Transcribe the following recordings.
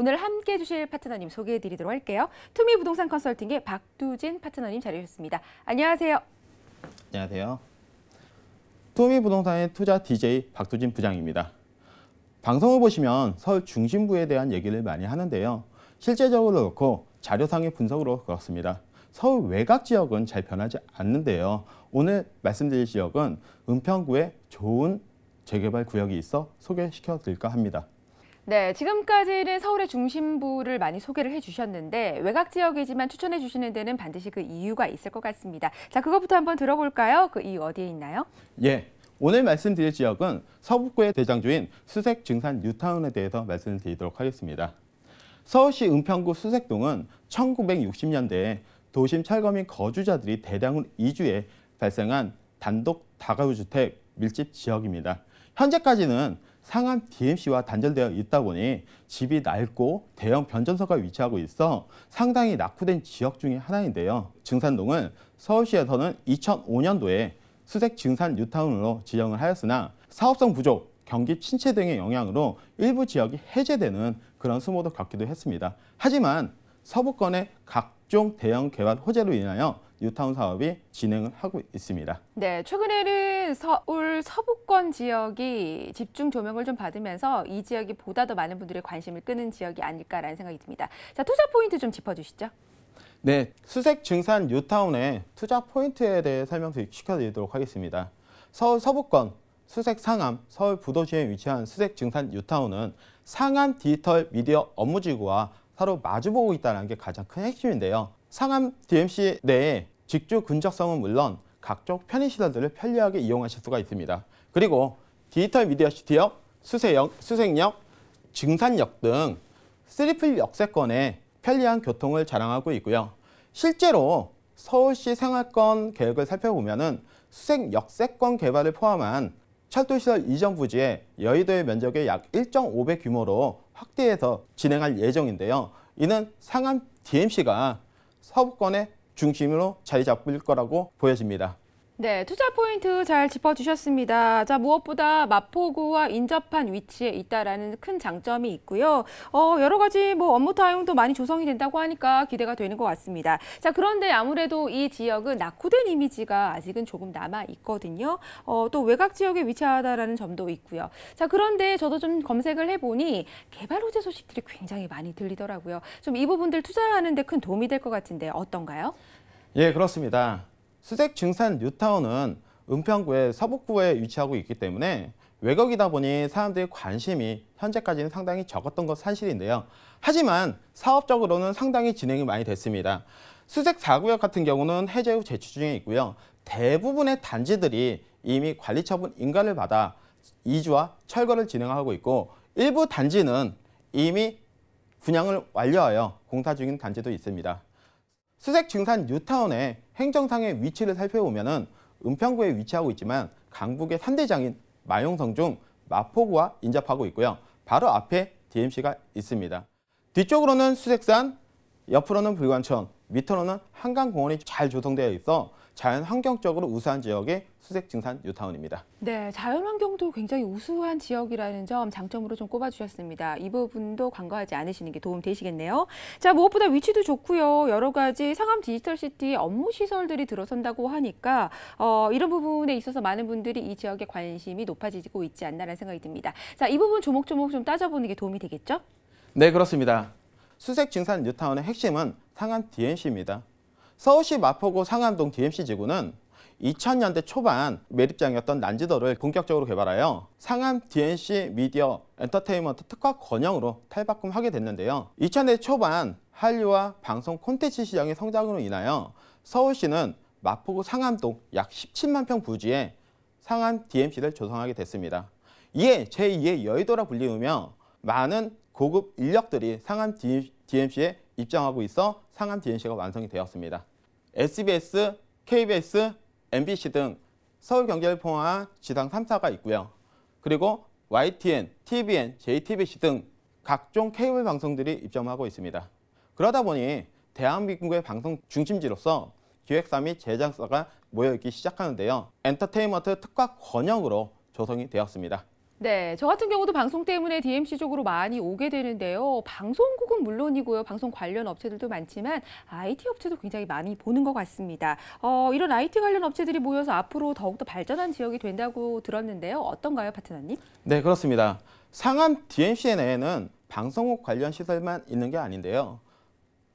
오늘 함께 해주실 파트너님 소개해드리도록 할게요. 투미 부동산 컨설팅의 박두진 파트너님 자리해주셨습니다. 안녕하세요. 안녕하세요. 투미 부동산의 투자 DJ 박두진 부장입니다. 방송을 보시면 서울 중심부에 대한 얘기를 많이 하는데요. 실제적으로 그렇고 자료상의 분석으로 그렇습니다. 서울 외곽 지역은 잘 변하지 않는데요. 오늘 말씀드릴 지역은 은평구에 좋은 재개발 구역이 있어 소개시켜 드릴까 합니다. 네, 지금까지는 서울의 중심부를 많이 소개를 해주셨는데 외곽 지역이지만 추천해 주시는 데는 반드시 그 이유가 있을 것 같습니다. 자, 그것부터 한번 들어볼까요? 그 이유 어디에 있나요? 예, 오늘 말씀드릴 지역은 서북구의 대장주인 수색 증산 뉴타운에 대해서 말씀드리도록 하겠습니다. 서울시 은평구 수색동은 1960년대에 도심 철거민 거주자들이 대량으로 이주해 발생한 단독 다가구 주택 밀집 지역입니다. 현재까지는 상암 DMC와 단절되어 있다 보니 집이 낡고 대형 변전소가 위치하고 있어 상당히 낙후된 지역 중의 하나인데요. 증산동은 서울시에서는 2005년도에 수색 증산 뉴타운으로 지정을 하였으나 사업성 부족, 경기 침체 등의 영향으로 일부 지역이 해제되는 그런 수모도 겪기도 했습니다. 하지만 서부권의 각종 대형 개발 호재로 인하여 뉴타운 사업이 진행을 하고 있습니다. 네, 최근에는 서울 서부권 지역이 집중 조명을 좀 받으면서 이 지역이 보다 더 많은 분들의 관심을 끄는 지역이 아닐까라는 생각이 듭니다. 자, 투자 포인트 좀 짚어주시죠. 네, 수색 증산 뉴타운의 투자 포인트에 대해 설명드리도록 하겠습니다. 서울 서부권 수색 상암 서울 부도시에 위치한 수색 증산 뉴타운은 상암 디지털 미디어 업무지구와 서로 마주보고 있다는 게 가장 큰 핵심인데요. 상암 DMC 내에 직주 근접성은 물론 각종 편의시설들을 편리하게 이용하실 수가 있습니다. 그리고 디지털 미디어 시티역, 수세역, 수색역, 증산역 등 쓰리필 역세권에 편리한 교통을 자랑하고 있고요. 실제로 서울시 생활권 계획을 살펴보면 은 수색 역세권 개발을 포함한 철도시설 이전 부지에 여의도의 면적의 약 1.5배 규모로 확대해서 진행할 예정인데요. 이는 상암 DMC가 서업권의 중심으로 자리 잡을 거라고 보여집니다. 네, 투자 포인트 잘 짚어주셨습니다. 자, 무엇보다 마포구와 인접한 위치에 있다라는 큰 장점이 있고요. 어, 여러 가지 뭐 업무 타용도 많이 조성이 된다고 하니까 기대가 되는 것 같습니다. 자, 그런데 아무래도 이 지역은 낙후된 이미지가 아직은 조금 남아 있거든요. 어, 또 외곽 지역에 위치하다라는 점도 있고요. 자, 그런데 저도 좀 검색을 해보니 개발 호재 소식들이 굉장히 많이 들리더라고요. 좀 이 부분들 투자하는 데 큰 도움이 될 것 같은데 어떤가요? 예, 그렇습니다. 수색 증산 뉴타운은 은평구의 서북부에 위치하고 있기 때문에 외곽이다 보니 사람들의 관심이 현재까지는 상당히 적었던 것 사실인데요. 하지만 사업적으로는 상당히 진행이 많이 됐습니다. 수색 4구역 같은 경우는 해제 후 재추 중에 있고요. 대부분의 단지들이 이미 관리처분 인가를 받아 이주와 철거를 진행하고 있고 일부 단지는 이미 분양을 완료하여 공사 중인 단지도 있습니다. 수색 증산 뉴타운의 행정상의 위치를 살펴보면 은평구에 위치하고 있지만 강북의 산대장인 마용성 중 마포구와 인접하고 있고요. 바로 앞에 DMC가 있습니다. 뒤쪽으로는 수색산, 옆으로는 불관천, 밑으로는 한강공원이 잘 조성되어 있어 자연 환경적으로 우수한 지역의 수색 증산 유타운입니다 네, 자연 환경도 굉장히 우수한 지역이라는 점 장점으로 좀 꼽아주셨습니다. 이 부분도 관과하지 않으시는 게 도움 되시겠네요. 자, 무엇보다 위치도 좋고요. 여러 가지 상암 디지털 시티 업무 시설들이 들어선다고 하니까 어, 이런 부분에 있어서 많은 분들이 이 지역에 관심이 높아지고 있지 않나라는 생각이 듭니다. 자, 이 부분 조목조목 좀 따져보는 게 도움이 되겠죠? 네, 그렇습니다. 수색 증산 뉴타운의 핵심은 상암 DNC입니다. 서울시 마포구 상암동 DMC 지구는 2000년대 초반 매립장이었던 난지도를 본격적으로 개발하여 상암 DNC 미디어 엔터테인먼트 특화 권영으로 탈바꿈하게 됐는데요. 2000년대 초반 한류와 방송 콘텐츠 시장의 성장으로 인하여 서울시는 마포구 상암동 약 17만 평 부지에 상암 DMC를 조성하게 됐습니다. 이에 제2의 여의도라 불리우며 많은 고급 인력들이 상암 DMC에 입장하고 있어 상암 DMC가 완성이 되었습니다. SBS, KBS, MBC 등 서울 경제를 포함한 지상 3사가 있고요. 그리고 YTN, TVN, JTBC 등 각종 케이블 방송들이 입점하고 있습니다. 그러다 보니 대한민국의 방송 중심지로서 기획사 및 제작사가 모여있기 시작하는데요. 엔터테인먼트 특화 권역으로 조성이 되었습니다. 네, 저 같은 경우도 방송 때문에 DMC 쪽으로 많이 오게 되는데요. 방송국은 물론이고요. 방송 관련 업체들도 많지만 IT 업체도 굉장히 많이 보는 것 같습니다. 어, 이런 IT 관련 업체들이 모여서 앞으로 더욱더 발전한 지역이 된다고 들었는데요. 어떤가요, 파트너님? 네, 그렇습니다. 상암 DMC 내에는 방송국 관련 시설만 있는 게 아닌데요.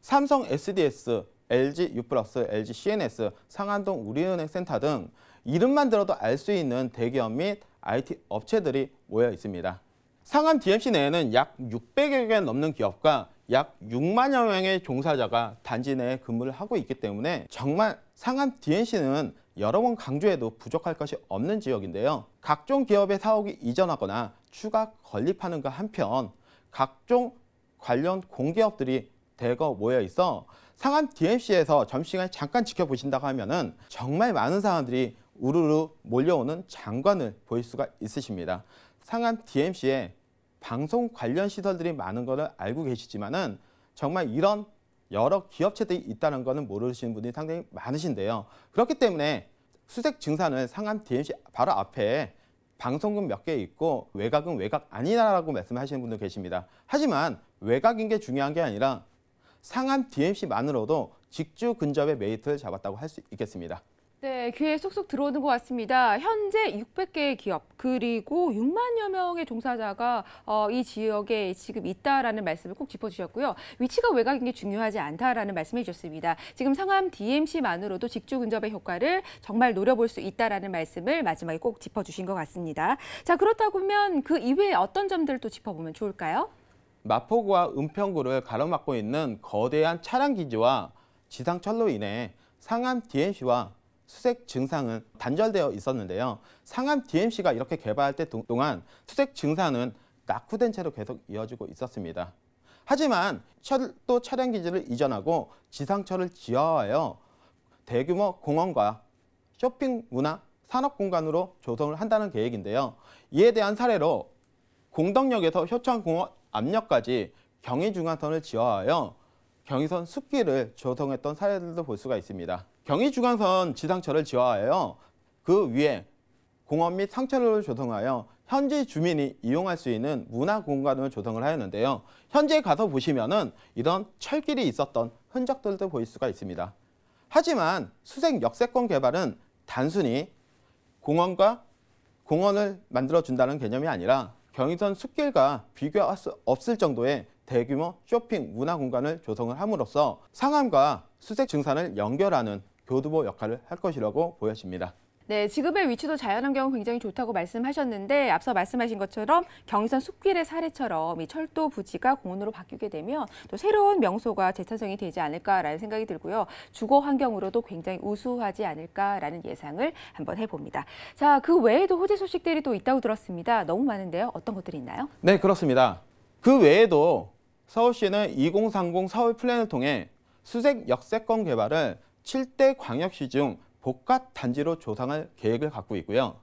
삼성 SDS, LG U+, LG CNS, 상암동 우리은행 센터 등 이름만 들어도 알 수 있는 대기업 및 IT 업체들이 모여 있습니다. 상암 DMC 내에는 약 600여 개 넘는 기업과 약 6만여 명의 종사자가 단지 내에 근무를 하고 있기 때문에 정말 상암 DMC는 여러 번 강조해도 부족할 것이 없는 지역인데요. 각종 기업의 사옥이 이전하거나 추가 건립하는가 한편 각종 관련 공기업들이 대거 모여 있어 상암 DMC에서 점심시간 잠깐 지켜보신다고 하면은 정말 많은 사람들이 우르르 몰려오는 장관을 보일 수가 있으십니다. 상암 DMC에 방송 관련 시설들이 많은 것을 알고 계시지만 은 정말 이런 여러 기업체들이 있다는 것은 모르시는 분이 상당히 많으신데요. 그렇기 때문에 수색 증산을 상암 DMC 바로 앞에 방송국 몇개 있고 외곽은 외곽 아니라고 말씀하시는 분도 계십니다. 하지만 외곽인 게 중요한 게 아니라 상암 DMC만으로도 직주 근접의 메이트를 잡았다고 할 수 있겠습니다. 네, 귀에 쏙쏙 들어오는 것 같습니다. 현재 600개의 기업 그리고 6만여 명의 종사자가 어, 이 지역에 지금 있다라는 말씀을 꼭 짚어주셨고요. 위치가 외곽인 게 중요하지 않다라는 말씀해 주셨습니다. 지금 상암 DMC만으로도 직주 근접의 효과를 정말 노려볼 수 있다라는 말씀을 마지막에 꼭 짚어주신 것 같습니다. 자 그렇다면 그 이외에 어떤 점들을 또 짚어보면 좋을까요? 마포구와 은평구를 가로막고 있는 거대한 차량 기지와 지상철로 인해 상암 DMC와 수색 증상은 단절되어 있었는데요. 상암 DMC가 이렇게 개발할 때 동안 수색 증상은 낙후된 채로 계속 이어지고 있었습니다. 하지만 철도 차량 기지를 이전하고 지상철을 지어화하여 대규모 공원과 쇼핑 문화 산업 공간으로 조성을 한다는 계획인데요. 이에 대한 사례로 공덕역에서 효창공원 압력까지 경의중앙선을 지어하여 경의선 숲길을 조성했던 사례들도 볼 수가 있습니다. 경의중앙선 지상철을 지화하여 그 위에 공원 및 상철로를 조성하여 현지 주민이 이용할 수 있는 문화 공간을 조성을 하였는데요. 현재 가서 보시면은 이런 철길이 있었던 흔적들도 보일 수가 있습니다. 하지만 수색 역세권 개발은 단순히 공원과 공원을 만들어준다는 개념이 아니라 경의선 숲길과 비교할 수 없을 정도의 대규모 쇼핑 문화 공간을 조성을 함으로써 상암과 수색 증산을 연결하는 교두보 역할을 할 것이라고 보여집니다. 네, 지금의 위치도 자연환경 굉장히 좋다고 말씀하셨는데 앞서 말씀하신 것처럼 경의선 숲길의 사례처럼 이 철도 부지가 공원으로 바뀌게 되면 또 새로운 명소가 재탄생이 되지 않을까라는 생각이 들고요. 주거 환경으로도 굉장히 우수하지 않을까라는 예상을 한번 해봅니다. 자, 그 외에도 호재 소식들이 또 있다고 들었습니다. 너무 많은데요. 어떤 것들이 있나요? 네, 그렇습니다. 그 외에도 서울시는 2030 서울 플랜을 통해 수색 역세권 개발을 7대 광역시 중 복합 단지로 조성을 계획을 갖고 있고요.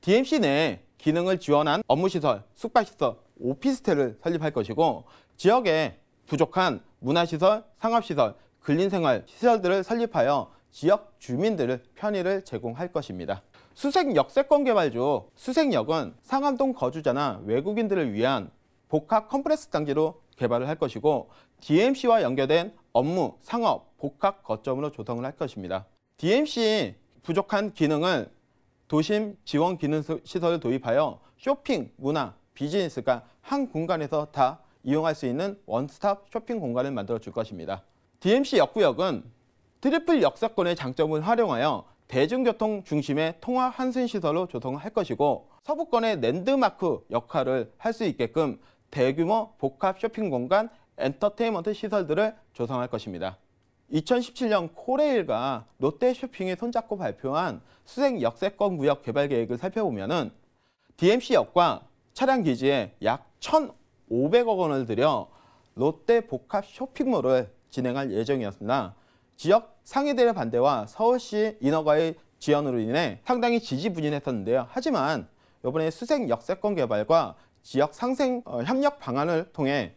DMC 내 기능을 지원한 업무시설, 숙박시설, 오피스텔을 설립할 것이고 지역에 부족한 문화시설, 상업시설, 근린생활 시설들을 설립하여 지역 주민들을 편의를 제공할 것입니다. 수색 역세권 개발조 수색역은 상암동 거주자나 외국인들을 위한 복합 컴플레스 단지로 개발을 할 것이고 DMC와 연결된 업무, 상업, 복합 거점으로 조성을 할 것입니다. DMC 부족한 기능을 도심 지원 기능 시설을 도입하여 쇼핑, 문화, 비즈니스가 한 공간에서 다 이용할 수 있는 원스톱 쇼핑 공간을 만들어 줄 것입니다. DMC 역구역은 트리플 역사권의 장점을 활용하여 대중교통 중심의 통화 환승 시설로 조성할 것이고 서부권의 랜드마크 역할을 할 수 있게끔 대규모 복합 쇼핑 공간 엔터테인먼트 시설들을 조성할 것입니다. 2017년 코레일과 롯데쇼핑이 손잡고 발표한 수색 역세권 구역 개발 계획을 살펴보면 은 DMC역과 차량기지에 약 1,500억 원을 들여 롯데 복합 쇼핑몰을 진행할 예정이었으나 지역 상해들의 반대와 서울시 인허가의 지연으로 인해 상당히 지지부진했었는데요. 하지만 이번에 수색 역세권 개발과 지역 상생 어, 협력 방안을 통해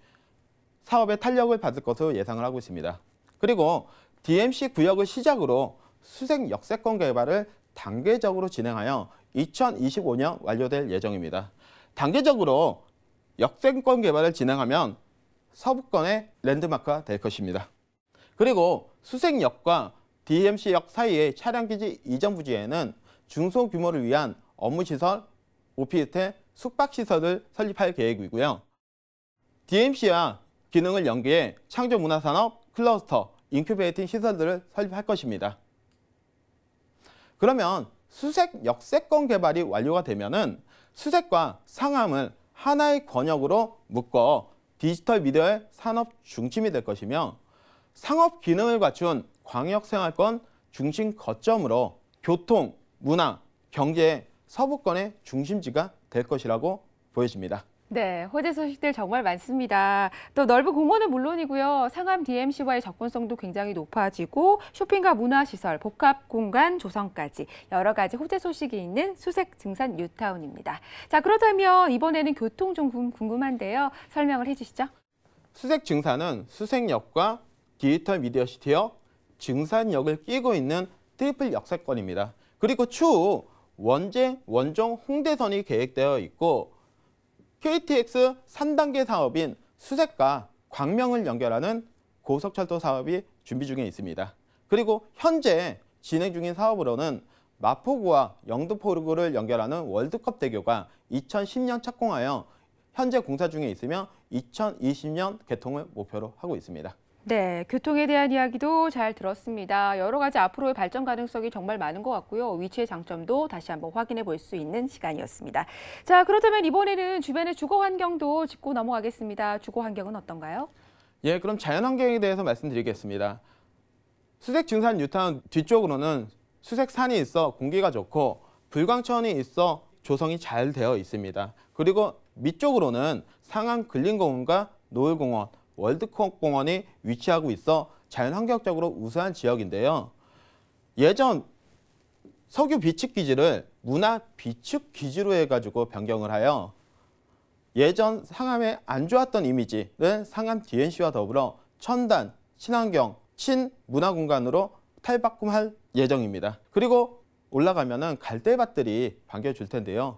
사업의 탄력을 받을 것으로 예상을 하고 있습니다. 그리고 DMC 구역을 시작으로 수색 역세권 개발을 단계적으로 진행하여 2025년 완료될 예정입니다. 단계적으로 역세권 개발을 진행하면 서부권의 랜드마크가 될 것입니다. 그리고 수색역과 DMC역 사이의 차량기지 이전 부지에는 중소규모를 위한 업무시설, 오피스텔, 숙박시설을 설립할 계획이고요. DMC와 기능을 연계해 창조문화산업, 클러스터, 인큐베이팅 시설들을 설립할 것입니다. 그러면 수색 역세권 개발이 완료가 되면 수색과 상암을 하나의 권역으로 묶어 디지털 미디어의 산업 중심이 될 것이며 상업 기능을 갖춘 광역생활권 중심 거점으로 교통, 문화, 경제, 서부권의 중심지가 될 것이라고 보여집니다. 네, 호재 소식들 정말 많습니다. 또 넓은 공원은 물론이고요. 상암 DMC와의 접근성도 굉장히 높아지고 쇼핑과 문화시설, 복합공간 조성까지 여러 가지 호재 소식이 있는 수색 증산 뉴타운입니다. 자, 그렇다면 이번에는 교통 좀 궁금한데요. 설명을 해주시죠. 수색 증산은 수색역과 디지털 미디어시티어 증산역을 끼고 있는 트리플 역세권입니다. 그리고 추후 원쟁, 원종, 홍대선이 계획되어 있고 KTX 3단계 사업인 수색과 광명을 연결하는 고속철도 사업이 준비 중에 있습니다. 그리고 현재 진행 중인 사업으로는 마포구와 영등포구를 연결하는 월드컵 대교가 2010년 착공하여 현재 공사 중에 있으며 2020년 개통을 목표로 하고 있습니다. 네, 교통에 대한 이야기도 잘 들었습니다. 여러 가지 앞으로의 발전 가능성이 정말 많은 것 같고요. 위치의 장점도 다시 한번 확인해 볼 수 있는 시간이었습니다. 자, 그렇다면 이번에는 주변의 주거 환경도 짚고 넘어가겠습니다. 주거 환경은 어떤가요? 예, 그럼 자연 환경에 대해서 말씀드리겠습니다. 수색 증산 유탄 뒤쪽으로는 수색산이 있어 공기가 좋고 불광천이 있어 조성이 잘 되어 있습니다. 그리고 밑쪽으로는 상암 근린공원과 노을공원, 월드컵 공원이 위치하고 있어 자연환경적으로 우수한 지역인데요. 예전 석유 비축 기지를 문화 비축 기지로 해가지고 변경을 하여 예전 상암에안 좋았던 이미지는 상암 DNC와 더불어 천단, 친환경, 친문화 공간으로 탈바꿈할 예정입니다. 그리고 올라가면 갈대밭들이 반겨줄 텐데요.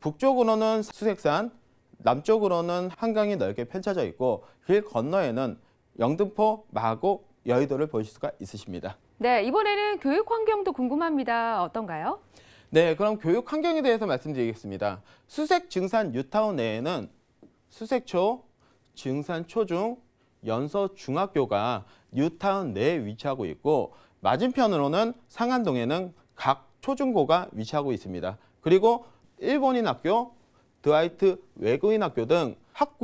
북쪽으로는 수색산, 남쪽으로는 한강이 넓게 펼쳐져 있고 길 건너에는 영등포, 마곡, 여의도를 보실 수가 있으십니다. 네, 이번에는 교육 환경도 궁금합니다. 어떤가요? 네, 그럼 교육 환경에 대해서 말씀드리겠습니다. 수색 증산 뉴타운 내에는 수색초, 증산초중, 연서중학교가 뉴타운 내에 위치하고 있고 맞은편으로는 상안동에는 각 초중고가 위치하고 있습니다. 그리고 일본인 학교, 드와이트 외국인 학교 등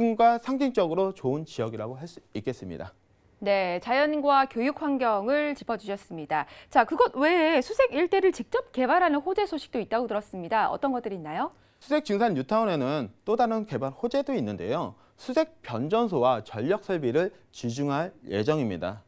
학군과 상징적으로 좋은 지역이라고 할 수 있겠습니다. 네, 자연과 교육 환경을 짚어주셨습니다. 자, 그것 외에 수색 일대를 직접 개발하는 호재 소식도 있다고 들었습니다. 어떤 것들이 있나요? 수색 증산 뉴타운에는 또 다른 개발 호재도 있는데요. 수색 변전소와 전력 설비를 지중할 예정입니다.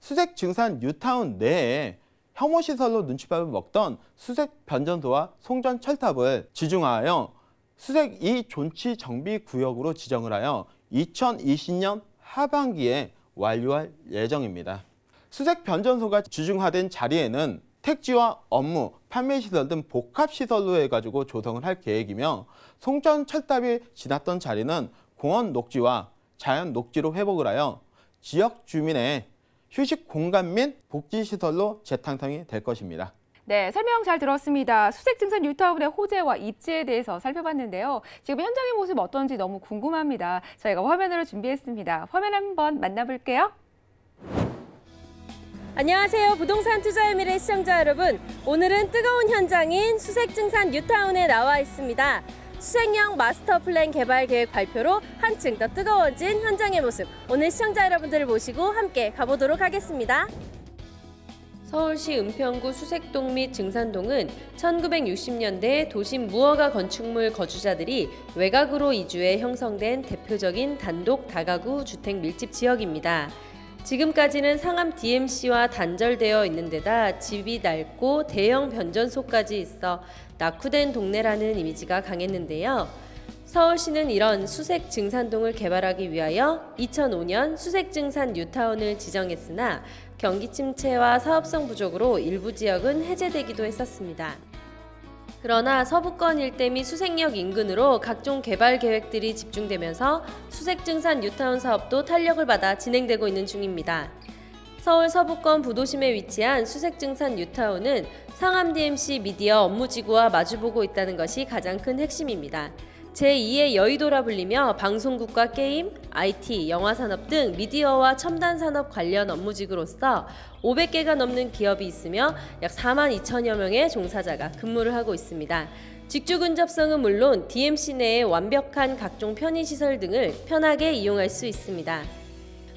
수색 증산 뉴타운 내에 혐오시설로 눈치밥을 먹던 수색 변전소와 송전 철탑을 지중하여 수색 이 존치 정비 구역으로 지정을 하여 2020년 하반기에 완료할 예정입니다. 수색 변전소가 지중화된 자리에는 택지와 업무, 판매시설 등 복합시설로 해가지고 조성을 할 계획이며 송전 철탑이 지났던 자리는 공원 녹지와 자연 녹지로 회복을 하여 지역 주민의 휴식 공간 및 복지시설로 재탄생이 될 것입니다. 네, 설명 잘 들었습니다. 수색증산 유타운의 호재와 입지에 대해서 살펴봤는데요. 지금 현장의 모습 어떤지 너무 궁금합니다. 저희가 화면으로 준비했습니다. 화면 한번 만나볼게요. 안녕하세요. 부동산 투자의 미래 시청자 여러분. 오늘은 뜨거운 현장인 수색증산 뉴타운에 나와 있습니다. 수색형 마스터 플랜 개발 계획 발표로 한층 더 뜨거워진 현장의 모습. 오늘 시청자 여러분들을 모시고 함께 가보도록 하겠습니다. 서울시 은평구 수색동 및 증산동은 1960년대 도심 무허가 건축물 거주자들이 외곽으로 이주해 형성된 대표적인 단독 다가구 주택 밀집 지역입니다. 지금까지는 상암 DMC와 단절되어 있는 데다 집이 낡고 대형 변전소까지 있어 낙후된 동네라는 이미지가 강했는데요. 서울시는 이런 수색 증산동을 개발하기 위하여 2005년 수색 증산 뉴타운을 지정했으나 경기 침체와 사업성 부족으로 일부 지역은 해제되기도 했었습니다. 그러나 서부권 일대 및 수색역 인근으로 각종 개발 계획들이 집중되면서 수색증산 뉴타운 사업도 탄력을 받아 진행되고 있는 중입니다. 서울 서부권 부도심에 위치한 수색증산 뉴타운은 상암 DMC 미디어 업무지구와 마주보고 있다는 것이 가장 큰 핵심입니다. 제2의 여의도라 불리며 방송국과 게임, IT, 영화 산업 등 미디어와 첨단 산업 관련 업무직으로서 500개가 넘는 기업이 있으며 약 4만 2천여 명의 종사자가 근무를 하고 있습니다. 직주 근접성은 물론 DMC 내의 완벽한 각종 편의시설 등을 편하게 이용할 수 있습니다.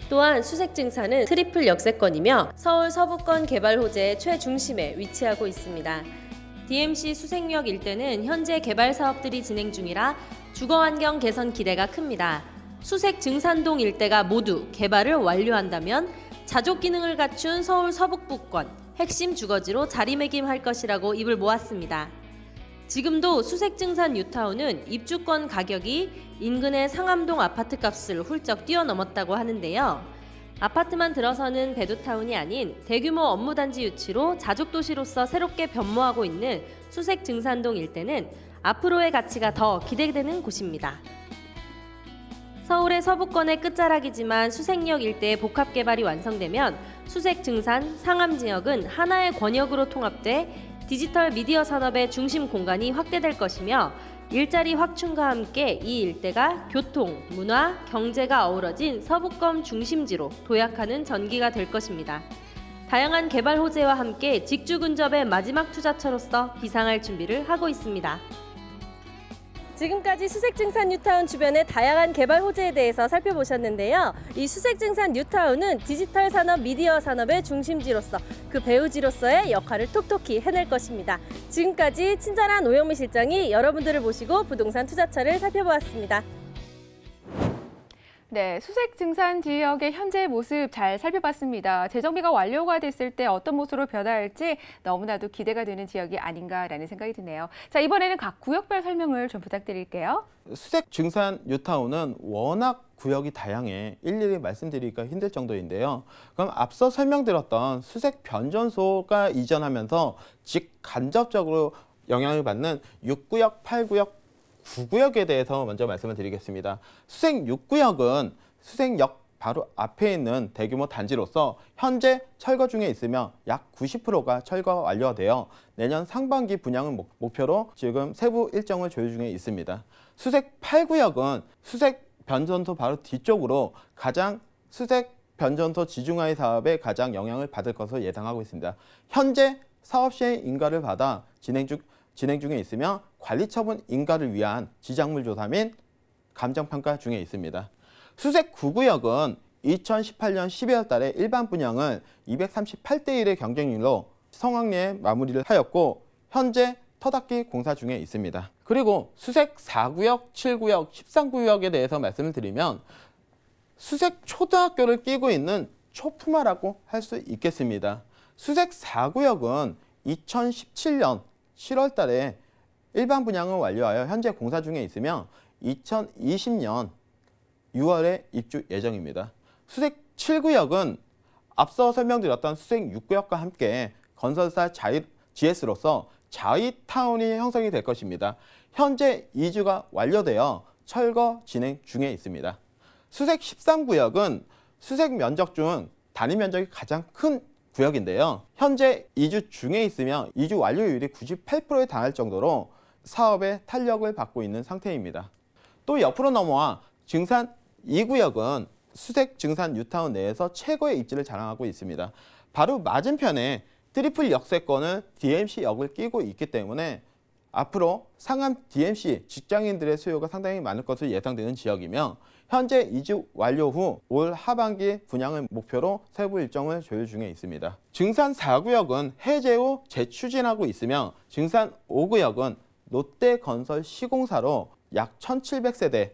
또한 수색증산은 트리플 역세권이며 서울 서부권 개발 호재의 최중심에 위치하고 있습니다. DMC 수색역 일대는 현재 개발 사업들이 진행 중이라 주거 환경 개선 기대가 큽니다. 수색 증산동 일대가 모두 개발을 완료한다면 자족 기능을 갖춘 서울 서북부권 핵심 주거지로 자리매김할 것이라고 입을 모았습니다. 지금도 수색증산 뉴타운은 입주권 가격이 인근의 상암동 아파트 값을 훌쩍 뛰어넘었다고 하는데요. 아파트만 들어서는 대두타운이 아닌 대규모 업무단지 유치로 자족도시로서 새롭게 변모하고 있는 수색 증산동 일대는 앞으로의 가치가 더 기대되는 곳입니다. 서울의 서부권의 끝자락이지만 수색역 일대의 복합개발이 완성되면 수색 증산, 상암 지역은 하나의 권역으로 통합돼 디지털 미디어 산업의 중심 공간이 확대될 것이며 일자리 확충과 함께 이 일대가 교통, 문화, 경제가 어우러진 서부권 중심지로 도약하는 전기가 될 것입니다. 다양한 개발 호재와 함께 직주 근접의 마지막 투자처로서 기상할 준비를 하고 있습니다. 지금까지 수색증산 뉴타운 주변의 다양한 개발 호재에 대해서 살펴보셨는데요. 이 수색증산 뉴타운은 디지털 산업, 미디어 산업의 중심지로서 그 배우지로서의 역할을 톡톡히 해낼 것입니다. 지금까지 친절한 오영미 실장이 여러분들을 모시고 부동산 투자처를 살펴보았습니다. 네, 수색 증산 지역의 현재 모습 잘 살펴봤습니다. 재정비가 완료가 됐을 때 어떤 모습으로 변화할지 너무나도 기대가 되는 지역이 아닌가라는 생각이 드네요. 자, 이번에는 각 구역별 설명을 좀 부탁드릴게요. 수색 증산 뉴타운은 워낙 구역이 다양해 일일이 말씀드리기가 힘들 정도인데요. 그럼 앞서 설명드렸던 수색 변전소가 이전하면서 즉 간접적으로 영향을 받는 6구역, 8구역, 9구역에 대해서 먼저 말씀을 드리겠습니다. 수색 6구역은 수색역 바로 앞에 있는 대규모 단지로서 현재 철거 중에 있으며 약 90%가 철거가 완료되어 내년 상반기 분양을 목표로 지금 세부 일정을 조율 중에 있습니다. 수색 8구역은 수색 변전소 바로 뒤쪽으로 가장 수색 변전소 지중화의 사업에 가장 영향을 받을 것으로 예상하고 있습니다. 현재 사업 시행 인가를 받아 진행 중 진행 중에 있으며 관리처분 인가를 위한 지작물 조사 및 감정평가 중에 있습니다. 수색 9구역은 2018년 12월 달에 일반 분양을 238대 1의 경쟁률로 성황리에 마무리를 하였고 현재 터닫기 공사 중에 있습니다. 그리고 수색 4구역, 7구역, 13구역에 대해서 말씀을 드리면 수색 초등학교를 끼고 있는 초품화라고 할 수 있겠습니다. 수색 4구역은 2017년 7월 달에 일반 분양을 완료하여 현재 공사 중에 있으며 2020년 6월에 입주 예정입니다. 수색 7구역은 앞서 설명드렸던 수색 6구역과 함께 건설사 자이, GS로서 자이타운이 형성이 될 것입니다. 현재 2주가 완료되어 철거 진행 중에 있습니다. 수색 13구역은 수색 면적 중 단위 면적이 가장 큰 구역인데요. 현재 이주 중에 있으며 이주 완료율이 98%에 달할 정도로 사업의 탄력을 받고 있는 상태입니다. 또 옆으로 넘어와 증산 2구역은 수색 증산 뉴타운 내에서 최고의 입지를 자랑하고 있습니다. 바로 맞은편에 트리플 역세권은 DMC역을 끼고 있기 때문에 앞으로 상암 DMC 직장인들의 수요가 상당히 많을 것으로 예상되는 지역이며 현재 이직 완료 후 올 하반기 분양을 목표로 세부 일정을 조율 중에 있습니다. 증산 4구역은 해제 후 재추진하고 있으며 증산 5구역은 롯데건설 시공사로 약 1,700세대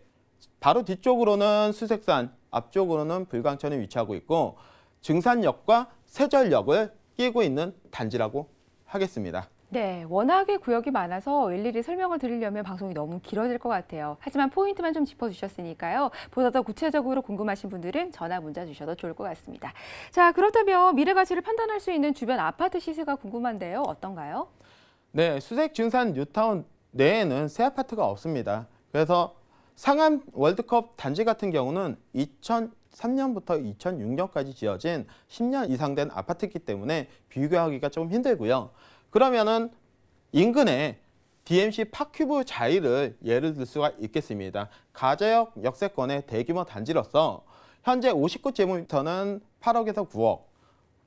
바로 뒤쪽으로는 수색산 앞쪽으로는 불광천이 위치하고 있고 증산역과 세절역을 끼고 있는 단지라고 하겠습니다. 네, 워낙에 구역이 많아서 일일이 설명을 드리려면 방송이 너무 길어질 것 같아요. 하지만 포인트만 좀 짚어주셨으니까요. 보다 더 구체적으로 궁금하신 분들은 전화 문자 주셔도 좋을 것 같습니다. 자, 그렇다면 미래 가치를 판단할 수 있는 주변 아파트 시세가 궁금한데요. 어떤가요? 네, 수색 증산 뉴타운 내에는 새 아파트가 없습니다. 그래서 상암 월드컵 단지 같은 경우는 2003년부터 2006년까지 지어진 10년 이상 된 아파트이기 때문에 비교하기가 좀 힘들고요. 그러면은 인근에 DMC 파큐브 자이를 예를 들 수가 있겠습니다. 가재역 역세권의 대규모 단지로서 현재 59제곱미터는 8억에서 9억,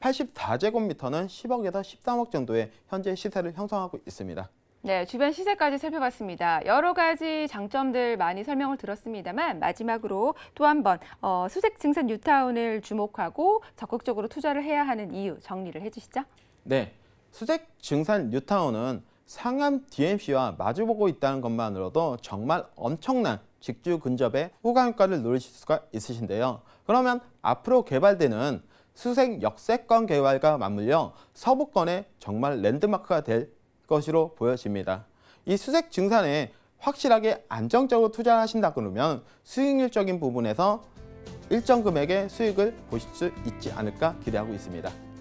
84제곱미터는 10억에서 13억 정도의 현재 시세를 형성하고 있습니다. 네, 주변 시세까지 살펴봤습니다. 여러 가지 장점들 많이 설명을 들었습니다만 마지막으로 또 한번 어, 수색 증산 뉴타운을 주목하고 적극적으로 투자를 해야 하는 이유 정리를 해주시죠. 네, 수색 증산 뉴타운은 상암 DMC와 마주보고 있다는 것만으로도 정말 엄청난 직주 근접의 호가 효과를 누리실 수가 있으신데요. 그러면 앞으로 개발되는 수색 역세권 개발과 맞물려 서부권의 정말 랜드마크가 될 것으로 보여집니다. 이 수색 증산에 확실하게 안정적으로 투자 하신다 그러면 수익률적인 부분에서 일정 금액의 수익을 보실 수 있지 않을까 기대하고 있습니다.